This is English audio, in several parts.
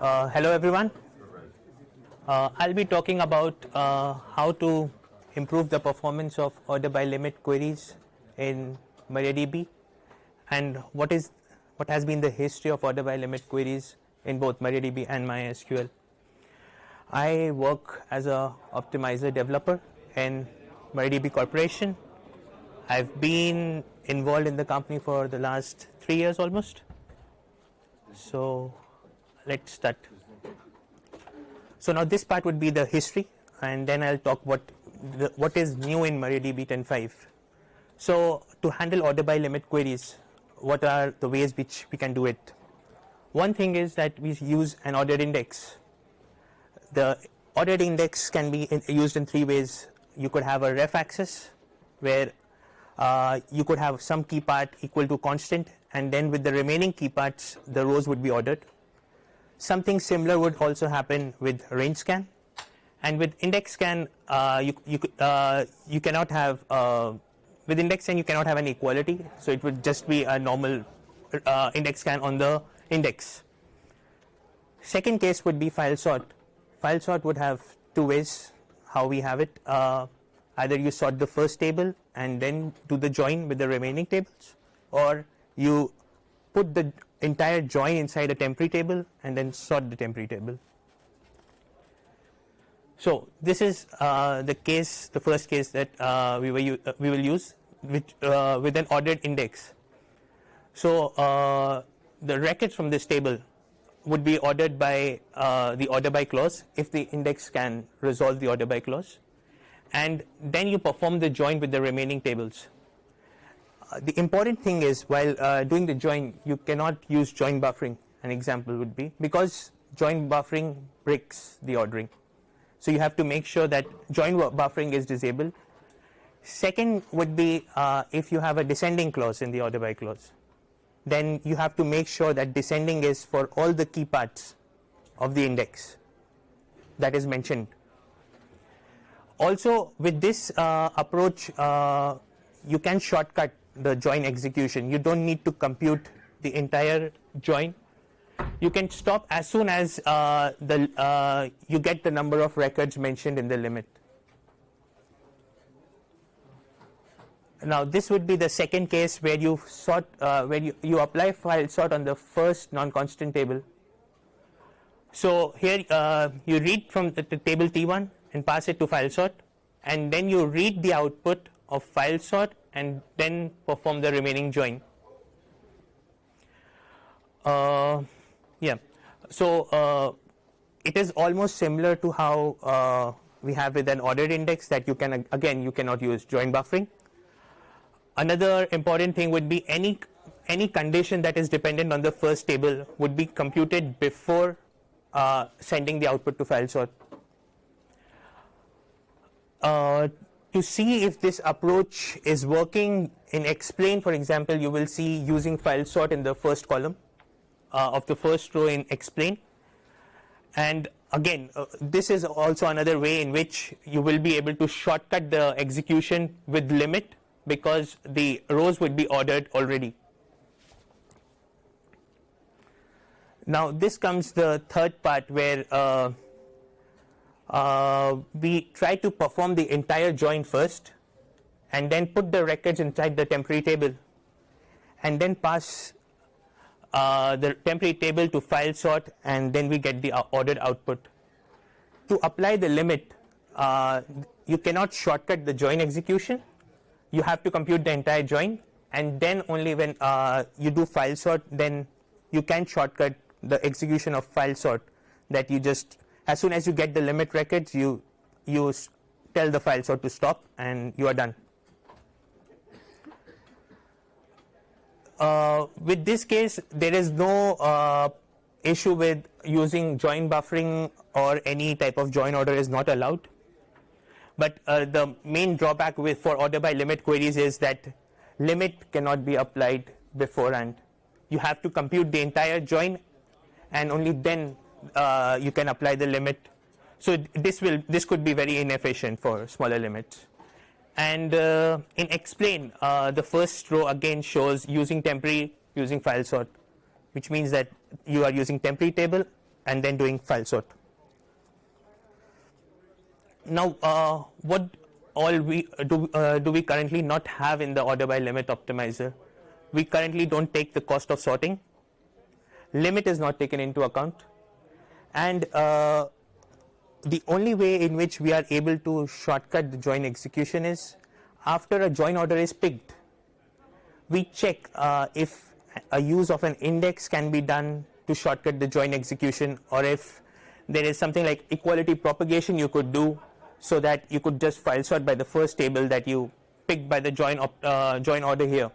Uh, hello everyone. Uh, I'll be talking about uh, how to improve the performance of order by limit queries in MariaDB and what is what has been the history of order by limit queries in both MariaDB and MySQL. I work as a optimizer developer in MariaDB Corporation. I've been involved in the company for the last three years almost. So let's start. So now this part would be the history and then I will talk what the, what is new in MariaDB 10.5. So to handle order by limit queries, what are the ways which we can do it? One thing is that we use an ordered index. The ordered index can be in, used in three ways. You could have a ref axis where uh, you could have some key part equal to constant and then with the remaining key parts the rows would be ordered Something similar would also happen with range scan. And with index scan, uh, you, you, uh, you cannot have, uh, with index scan, you cannot have an equality. So it would just be a normal uh, index scan on the index. Second case would be file sort. File sort would have two ways how we have it. Uh, either you sort the first table and then do the join with the remaining tables, or you put the entire join inside a temporary table and then sort the temporary table. So this is uh, the case, the first case that uh, we, were, uh, we will use which, uh, with an ordered index. So uh, the records from this table would be ordered by uh, the order by clause if the index can resolve the order by clause. And then you perform the join with the remaining tables. Uh, the important thing is while uh, doing the join, you cannot use join buffering. An example would be because join buffering breaks the ordering. So you have to make sure that join buffering is disabled. Second would be uh, if you have a descending clause in the order by clause, then you have to make sure that descending is for all the key parts of the index that is mentioned. Also with this uh, approach, uh, you can shortcut the join execution. You don't need to compute the entire join. You can stop as soon as uh, the, uh, you get the number of records mentioned in the limit. Now this would be the second case where you sort uh, where you, you apply file sort on the first non-constant table. So here uh, you read from the, the table T1 and pass it to file sort and then you read the output of file sort and then perform the remaining join. Uh, yeah, so uh, it is almost similar to how uh, we have with an ordered index that you can, again, you cannot use join buffering. Another important thing would be any, any condition that is dependent on the first table would be computed before uh, sending the output to file sort. Uh, to see if this approach is working in explain, for example, you will see using file sort in the first column uh, of the first row in explain. And again, uh, this is also another way in which you will be able to shortcut the execution with limit because the rows would be ordered already. Now this comes the third part where uh, uh, we try to perform the entire join first and then put the records inside the temporary table and then pass uh, the temporary table to file sort and then we get the uh, ordered output. To apply the limit, uh, you cannot shortcut the join execution. You have to compute the entire join and then only when uh, you do file sort, then you can shortcut the execution of file sort that you just as soon as you get the limit records, you, you tell the file so to stop and you are done. Uh, with this case, there is no uh, issue with using join buffering or any type of join order is not allowed. But uh, the main drawback with, for order by limit queries is that limit cannot be applied beforehand. You have to compute the entire join and only then uh, you can apply the limit. So this will this could be very inefficient for smaller limits. And uh, in explain, uh, the first row again shows using temporary using file sort, which means that you are using temporary table and then doing file sort. Now, uh, what all we uh, do, do we currently not have in the order by limit optimizer? We currently don't take the cost of sorting limit is not taken into account and uh, the only way in which we are able to shortcut the join execution is after a join order is picked, we check uh, if a use of an index can be done to shortcut the join execution or if there is something like equality propagation you could do so that you could just file sort by the first table that you picked by the join, uh, join order here.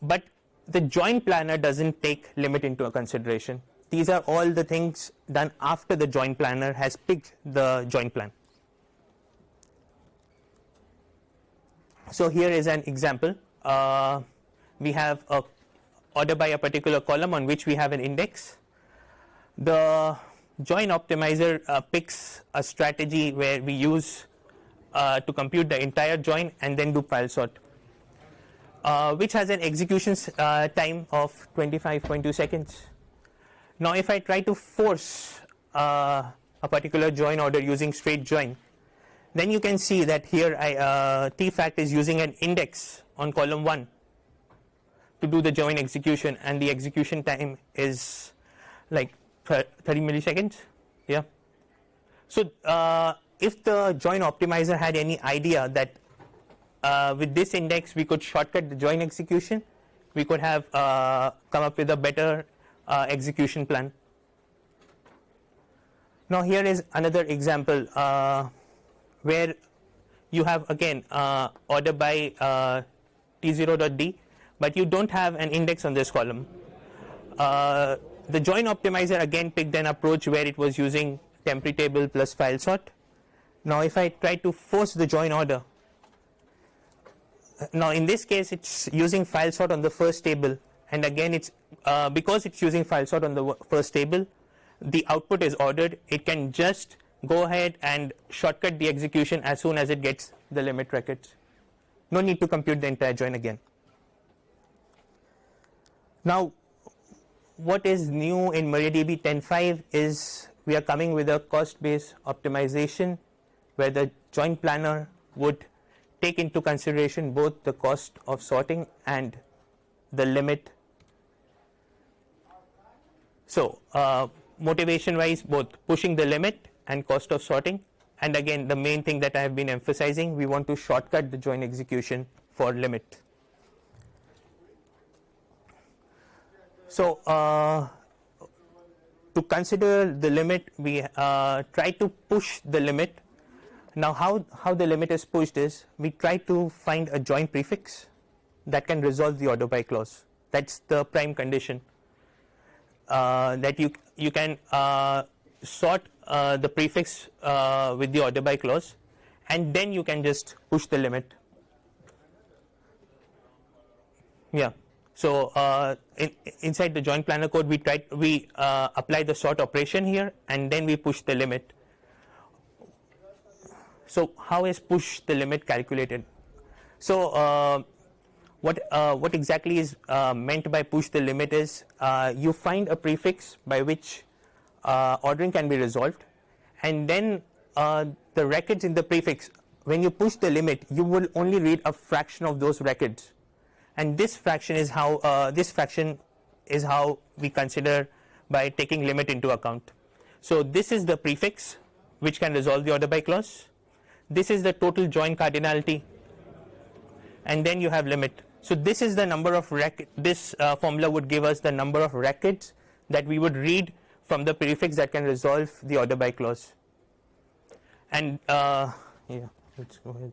But the join planner doesn't take limit into a consideration these are all the things done after the joint planner has picked the joint plan. So here is an example. Uh, we have a order by a particular column on which we have an index. The join optimizer uh, picks a strategy where we use uh, to compute the entire join and then do file sort, uh, which has an execution uh, time of 25.2 seconds. Now if I try to force uh, a particular join order using straight join, then you can see that here I, uh, tfact is using an index on column 1 to do the join execution and the execution time is like 30 milliseconds. Yeah. So uh, if the join optimizer had any idea that uh, with this index we could shortcut the join execution, we could have uh, come up with a better uh, execution plan. Now here is another example uh, where you have again uh, order by uh, t0.d but you don't have an index on this column. Uh, the join optimizer again picked an approach where it was using temporary table plus file sort. Now if I try to force the join order, uh, now in this case it's using file sort on the first table and again it's uh, because it's using file sort on the first table, the output is ordered. It can just go ahead and shortcut the execution as soon as it gets the limit records. No need to compute the entire join again. Now, what is new in MariaDB 10.5 is we are coming with a cost-based optimization where the join planner would take into consideration both the cost of sorting and the limit so uh, motivation wise, both pushing the limit and cost of sorting. And again, the main thing that I have been emphasizing, we want to shortcut the join execution for limit. So uh, to consider the limit, we uh, try to push the limit. Now how, how the limit is pushed is, we try to find a join prefix that can resolve the order by clause. That's the prime condition uh, that you you can uh, sort uh, the prefix with the order by clause and then you can just push the limit yeah so uh, in, inside the join planner code we try we uh, apply the sort operation here and then we push the limit so how is push the limit calculated so uh, what, uh, what exactly is uh, meant by push the limit is uh, you find a prefix by which uh, ordering can be resolved and then uh, the records in the prefix when you push the limit you will only read a fraction of those records and this fraction is how this fraction is how we consider by taking limit into account. So this is the prefix which can resolve the order by clause. This is the total joint cardinality and then you have limit. So this is the number of rec. This uh, formula would give us the number of records that we would read from the prefix that can resolve the order by clause. And uh, yeah, let's go ahead.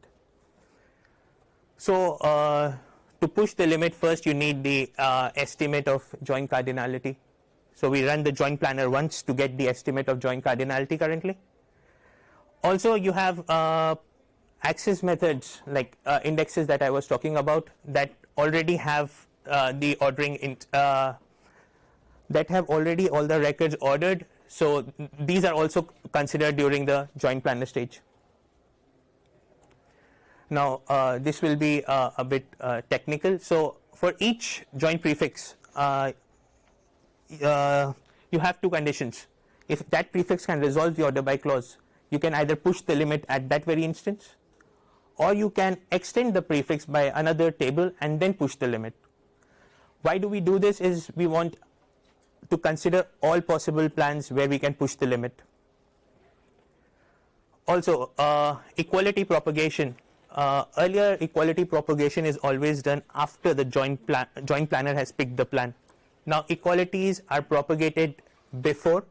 So uh, to push the limit first, you need the uh, estimate of joint cardinality. So we run the joint planner once to get the estimate of joint cardinality currently. Also, you have uh, access methods like uh, indexes that I was talking about that already have uh, the ordering in, uh, that have already all the records ordered. So these are also considered during the joint planner stage. Now uh, this will be uh, a bit uh, technical. So for each joint prefix, you have two conditions. If that prefix can resolve the order by clause, you can either push the limit at that very instance or you can extend the prefix by another table and then push the limit. Why do we do this is we want to consider all possible plans where we can push the limit. Also, uh, equality propagation. Uh, earlier equality propagation is always done after the joint, plan joint planner has picked the plan. Now equalities are propagated before.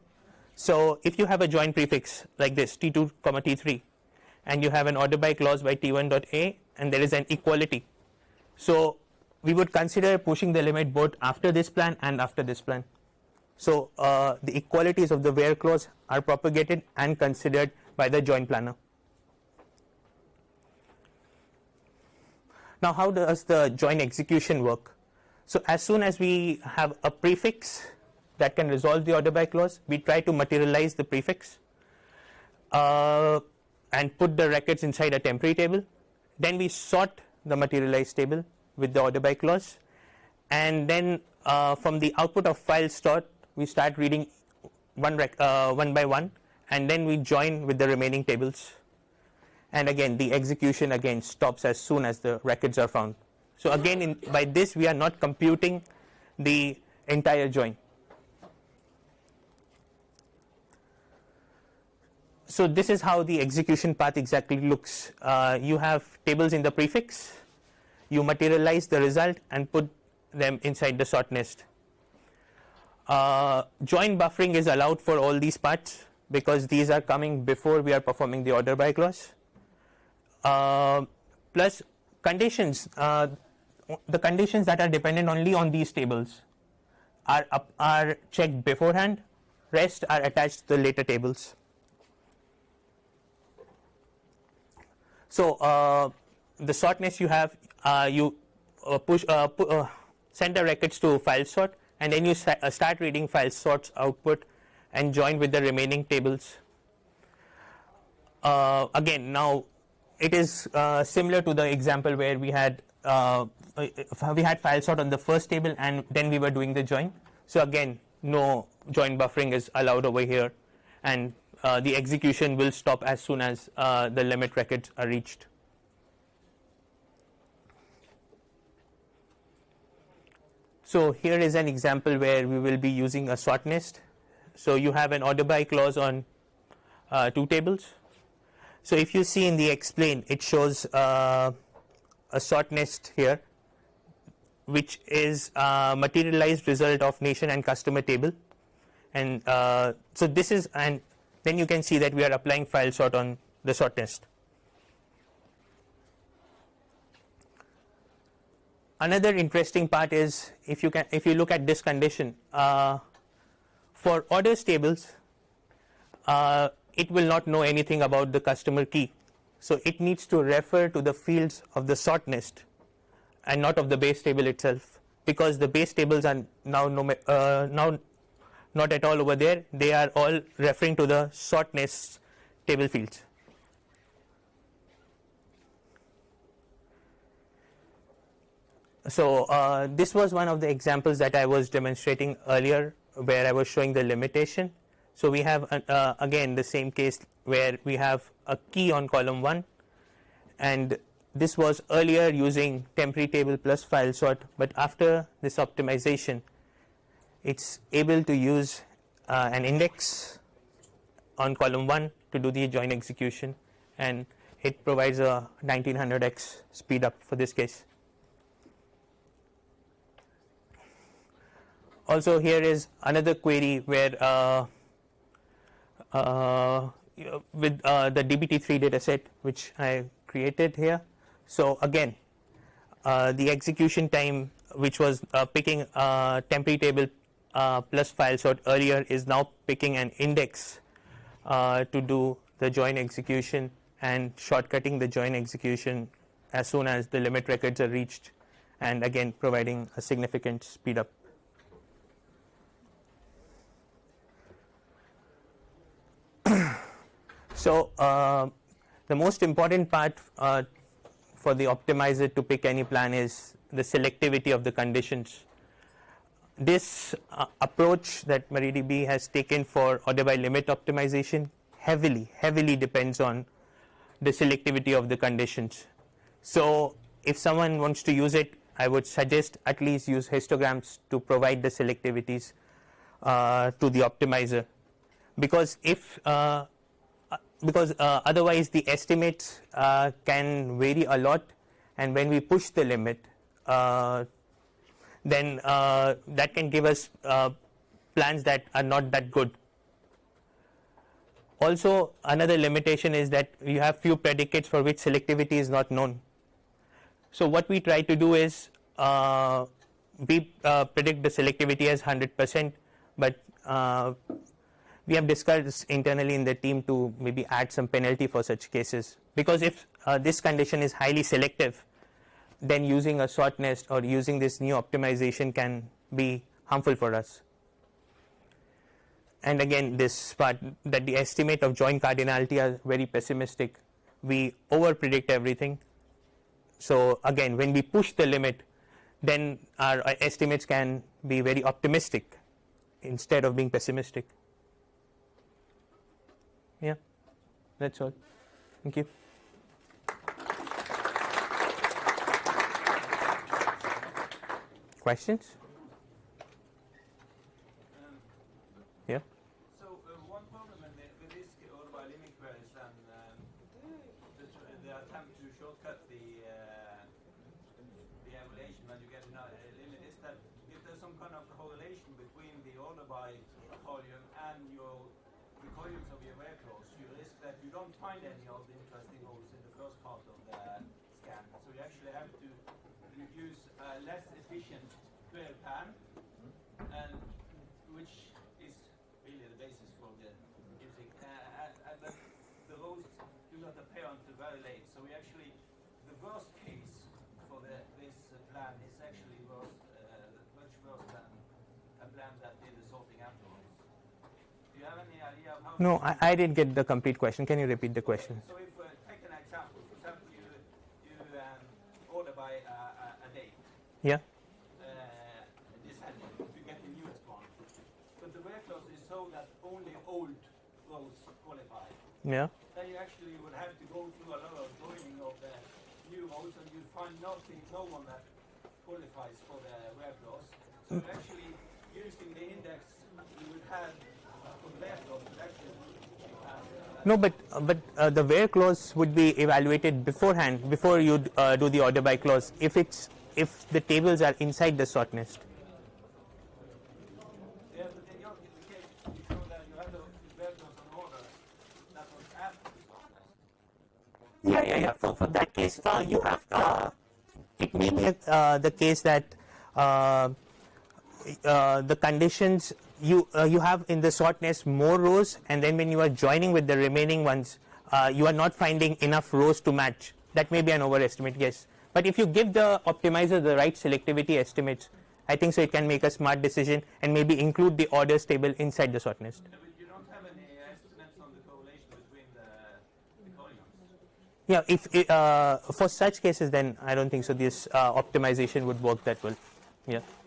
So if you have a joint prefix like this, T2, comma T3, and you have an order by clause by T1.A and there is an equality. So we would consider pushing the limit both after this plan and after this plan. So uh, the equalities of the where clause are propagated and considered by the joint planner. Now how does the joint execution work? So as soon as we have a prefix that can resolve the order by clause, we try to materialize the prefix. Uh, and put the records inside a temporary table. Then we sort the materialized table with the order by clause. And then uh, from the output of file sort, we start reading one, uh, one by one. And then we join with the remaining tables. And again, the execution again stops as soon as the records are found. So again, in, by this, we are not computing the entire join. so this is how the execution path exactly looks. Uh, you have tables in the prefix, you materialize the result and put them inside the sort nest. Uh, join buffering is allowed for all these parts because these are coming before we are performing the order by clause. Uh, plus conditions, uh, the conditions that are dependent only on these tables are, up, are checked beforehand, rest are attached to the later tables. So uh, the shortness you have, uh, you uh, push uh, pu uh, send the records to file sort, and then you start reading file sort's output and join with the remaining tables. again, now it is similar to the example where we had we had file sort on the first table, and then we were doing the join. So again, no join buffering is allowed over here, and uh, the execution will stop as soon as uh, the limit records are reached. So here is an example where we will be using a sort nest. So you have an order by clause on uh, two tables. So if you see in the explain, it shows uh, a sort nest here, which is a materialized result of nation and customer table and uh, so this is an then you can see that we are applying file sort on the sort nest. Another interesting part is if you can if you look at this condition uh, for orders tables, uh, it will not know anything about the customer key, so it needs to refer to the fields of the sort nest and not of the base table itself because the base tables are now uh, now not at all over there. They are all referring to the shortness table fields. So uh, this was one of the examples that I was demonstrating earlier where I was showing the limitation. So we have an, uh, again the same case where we have a key on column 1 and this was earlier using temporary table plus file sort but after this optimization it's able to use uh, an index on column 1 to do the join execution and it provides a 1900x speed up for this case. Also here is another query where uh, uh, with uh, the dbt3 dataset which I created here. So again uh, the execution time which was uh, picking a temporary table uh, plus file sort earlier is now picking an index uh, to do the join execution and shortcutting the join execution as soon as the limit records are reached and again providing a significant speed up. so uh, the most important part uh, for the optimizer to pick any plan is the selectivity of the conditions this uh, approach that MariaDB has taken for order by limit optimization heavily, heavily depends on the selectivity of the conditions. So if someone wants to use it, I would suggest at least use histograms to provide the selectivities uh, to the optimizer. Because if uh, uh because uh, otherwise the estimates uh, can vary a lot and when we push the limit then uh, that can give us uh, plans that are not that good. Also another limitation is that you have few predicates for which selectivity is not known. So what we try to do is uh, we uh, predict the selectivity as 100% but uh, we have discussed internally in the team to maybe add some penalty for such cases because if uh, this condition is highly selective then using a short nest or using this new optimization can be harmful for us. And again, this part that the estimate of joint cardinality are very pessimistic. We over predict everything. So again, when we push the limit, then our uh, estimates can be very optimistic instead of being pessimistic. Yeah, that's all. Thank you. Questions? Yeah. So uh, one problem with this the disk or biliming query is um, then the, attempt to shortcut the uh, the emulation when you get another limit is that if there's some kind of correlation between the order by column and your the columns of your where you risk that you don't find any of the interesting holes in the first part of the scan. So you actually have to use uh, less efficient prepare pan, and which is really the basis for the music. Uh, and, the, the hosts do not appear until very late, so we actually, the worst case for the, this uh, plan is actually worse, uh, much worse than a plan that did the sorting afterwards. Do you have any idea of how... No, I, I didn't get the complete question. Can you repeat the question? So if, uh, take an example. For example, you, you um, order by uh, a date. Yeah. old votes qualified. Yeah. Then you actually would have to go through a lot of joining of the new votes, and you'd find nothing, no one that qualifies for the web loss. So mm. actually, using the index you would have uh, no, but uh, but uh, the where clause would be evaluated beforehand before you uh, do the order by clause. If it's if the tables are inside the sort nest. Yeah, yeah, yeah. So for that case, uh, you have uh, it may be uh, the case that uh, uh the conditions you uh, you have in the sort nest more rows, and then when you are joining with the remaining ones, uh, you are not finding enough rows to match. That may be an overestimate, yes. But if you give the optimizer the right selectivity estimates, I think so it can make a smart decision and maybe include the orders table inside the sort nest. Yeah, if uh, for such cases, then I don't think so. This uh, optimization would work that well. Yeah.